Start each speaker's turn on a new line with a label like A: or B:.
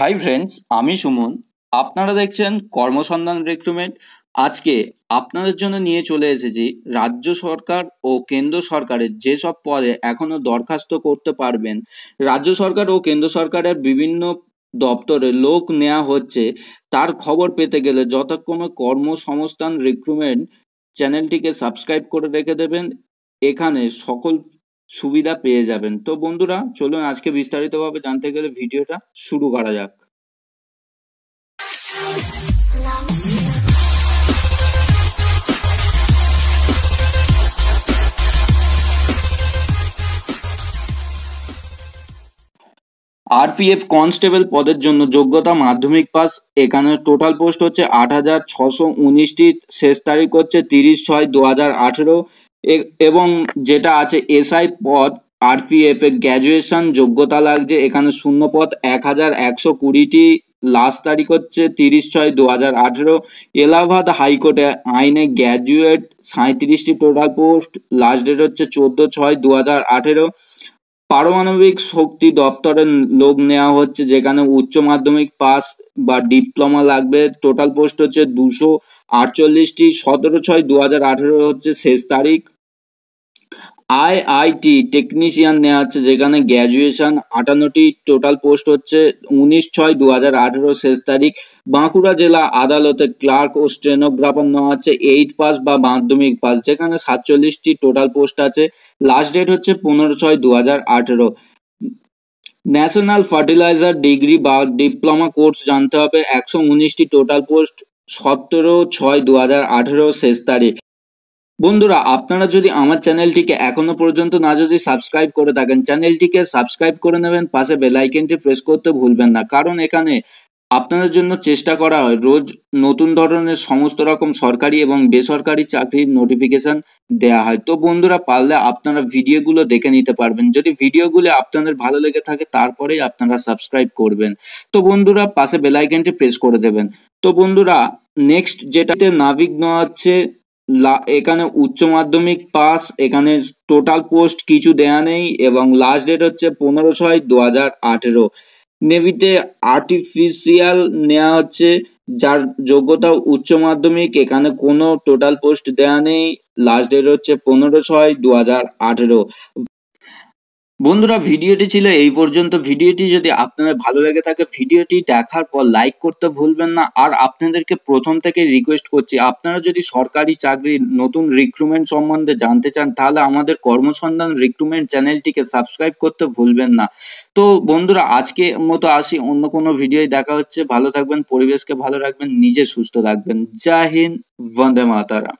A: hi friends আমি সুমন আপনারা দেখছেন কর্মসন্ধান রেক্রুটমেন্ট আজকে আপনাদের জন্য নিয়ে চলে এসেছি রাজ্য সরকার ও কেন্দ্র সরকারের যেসব পদে এখনও দরখাস্ত করতে পারবেন রাজ্য সরকার ও কেন্দ্র সরকারের বিভিন্ন দপ্তরে লোক নেওয়া হচ্ছে তার খবর পেতে গেলে যথাক্রমে কর্মসংস্থান রিক্রুটমেন্ট চ্যানেলটিকে সাবস্ক্রাইব করে রেখে দেবেন এখানে সকল সুবিধা পেয়ে যাবেন তো বন্ধুরা চলুন আজকে বিস্তারিতভাবে জানতে গেলে ভিডিওটা শুরু করা যাক আরপিএফ কনস্টেবল পদের জন্য যোগ্যতা মাধ্যমিক পাস এখানে টোটাল পোস্ট হচ্ছে আট হাজার ছশো উনিশটি শেষ তারিখ হচ্ছে তিরিশ ছয় দু হাজার আঠেরো এবং যেটা আছে এসআই পদ আরপিএফ এ গ্র্যাজুয়েশন যোগ্যতা লাগছে এখানে শূন্য পদ এক হাজার একশো কুড়িটি লাস্ট তারিখ হচ্ছে তিরিশ ছয় দু হাজার আঠেরো এলাহাবাদ হাইকোর্টে আইনে গ্র্যাজুয়েট সাঁত্রিশটি টোটাল পোস্ট লাস্ট ডেট হচ্ছে চোদ্দো ছয় দু হাজার আঠেরো পারমাণবিক শক্তি দপ্তরের লোক নেওয়া হচ্ছে যেখানে উচ্চ মাধ্যমিক পাস বা ডিপ্লোমা লাগবে টোটাল পোস্ট হচ্ছে দুশো আটচল্লিশটি সতেরো ছয় দু হাজার আঠেরো হচ্ছে শেষ তারিখ আইআইটি টেকনিশিয়ান নেওয়া হচ্ছে যেখানে গ্র্যাজুয়েশন আটান্নটি টোটাল পোস্ট হচ্ছে উনিশ ছয় দু হাজার আঠেরো শেষ তারিখ বাঁকুড়া জেলা আদালতে ক্লার্ক ও স্টেনোগ্রাফার নেওয়া হচ্ছে এইট পাস বা মাধ্যমিক পাস যেখানে সাতচল্লিশটি টোটাল পোস্ট আছে লাস্ট ডেট হচ্ছে পনেরো ছয় দু হাজার আঠেরো ন্যাশনাল ফার্টিলাইজার ডিগ্রি বা ডিপ্লোমা কোর্স জানতে হবে একশো উনিশটি টোটাল পোস্ট সতেরো ছয় দু হাজার আঠেরো শেষ তারিখ বন্ধুরা আপনারা যদি আমার চ্যানেলটিকে এখনো পর্যন্ত না যদি সাবস্ক্রাইব করে থাকেন চ্যানেলটিকে সাবস্ক্রাইব করে নেবেন পাশে বেলাইকেনটি প্রেস করতে ভুলবেন না কারণ এখানে আপনাদের জন্য চেষ্টা করা হয় রোজ নতুন ধরনের সমস্ত রকম সরকারি এবং বেসরকারি চাকরির নোটিফিকেশন দেয়া হয় তো বন্ধুরা পারলে আপনারা ভিডিওগুলো দেখে নিতে পারবেন যদি ভিডিওগুলো আপনাদের ভালো লেগে থাকে তারপরেই আপনারা সাবস্ক্রাইব করবেন তো বন্ধুরা পাশে বেলাইকেনটি প্রেস করে দেবেন তো বন্ধুরা নেক্সট যেটাতে নাবিক নেওয়া হচ্ছে এখানে উচ্চ মাধ্যমিক পাস এখানে টোটাল পোস্ট কিছু দেয়া নেই এবং লাস্ট ডেট হচ্ছে পনেরো ছয় দু হাজার আঠেরো নেভিতে আর্টিফিশিয়াল নেওয়া হচ্ছে যার যোগ্যতা উচ্চ মাধ্যমিক এখানে কোনো টোটাল পোস্ট দেয়া নেই লাস্ট ডেট হচ্ছে পনেরো ছয় দু হাজার আঠেরো বন্ধুরা ভিডিওটি ছিল এই পর্যন্ত ভিডিওটি যদি আপনাদের ভালো লেগে থাকে ভিডিওটি দেখার পর লাইক করতে ভুলবেন না আর আপনাদেরকে প্রথম থেকে রিকোয়েস্ট করছি আপনারা যদি সরকারি চাকরির নতুন রিক্রুটমেন্ট সম্বন্ধে জানতে চান তাহলে আমাদের কর্মসন্ধান রিক্রুটমেন্ট চ্যানেলটিকে সাবস্ক্রাইব করতে ভুলবেন না তো বন্ধুরা আজকে মতো আসি অন্য কোনো ভিডিওয় দেখা হচ্ছে ভালো থাকবেন পরিবেশকে ভালো রাখবেন নিজে সুস্থ থাকবেন জয় হিন্দ বন্দে মাতারাম